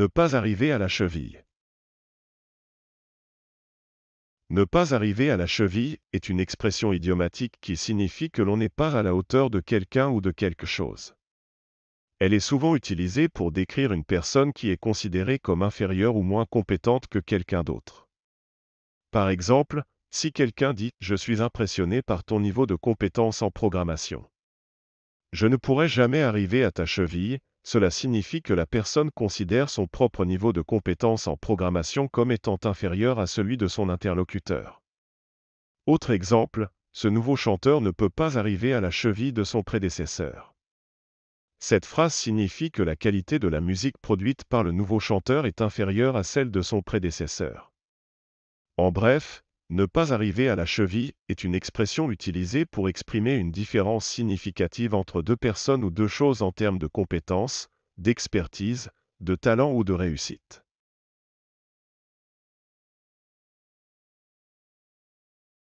Ne pas arriver à la cheville. Ne pas arriver à la cheville est une expression idiomatique qui signifie que l'on n'est pas à la hauteur de quelqu'un ou de quelque chose. Elle est souvent utilisée pour décrire une personne qui est considérée comme inférieure ou moins compétente que quelqu'un d'autre. Par exemple, si quelqu'un dit ⁇ Je suis impressionné par ton niveau de compétence en programmation ⁇ Je ne pourrai jamais arriver à ta cheville, cela signifie que la personne considère son propre niveau de compétence en programmation comme étant inférieur à celui de son interlocuteur. Autre exemple, ce nouveau chanteur ne peut pas arriver à la cheville de son prédécesseur. Cette phrase signifie que la qualité de la musique produite par le nouveau chanteur est inférieure à celle de son prédécesseur. En bref, ne pas arriver à la cheville est une expression utilisée pour exprimer une différence significative entre deux personnes ou deux choses en termes de compétences, d'expertise, de talent ou de réussite.